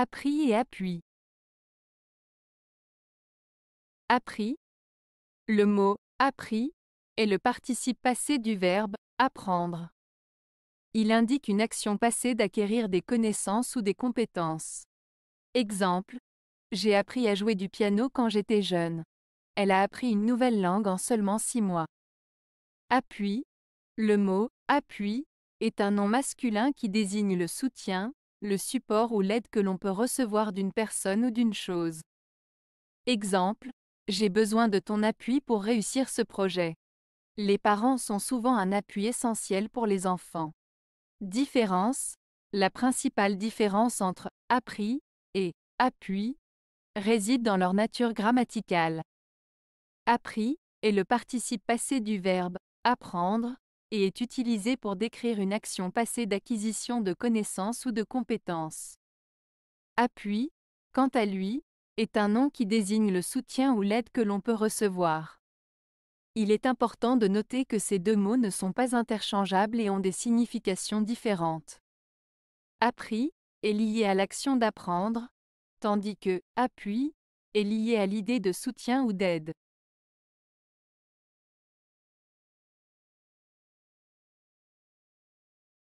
Appris et appui. Appris. Le mot appris est le participe passé du verbe apprendre. Il indique une action passée d'acquérir des connaissances ou des compétences. Exemple. J'ai appris à jouer du piano quand j'étais jeune. Elle a appris une nouvelle langue en seulement six mois. Appui. Le mot appui est un nom masculin qui désigne le soutien, le support ou l'aide que l'on peut recevoir d'une personne ou d'une chose. Exemple, j'ai besoin de ton appui pour réussir ce projet. Les parents sont souvent un appui essentiel pour les enfants. Différence, la principale différence entre appris et appui réside dans leur nature grammaticale. Appris est le participe passé du verbe apprendre, et est utilisé pour décrire une action passée d'acquisition de connaissances ou de compétences. Appui, quant à lui, est un nom qui désigne le soutien ou l'aide que l'on peut recevoir. Il est important de noter que ces deux mots ne sont pas interchangeables et ont des significations différentes. Appris est lié à l'action d'apprendre, tandis que appui est lié à l'idée de soutien ou d'aide.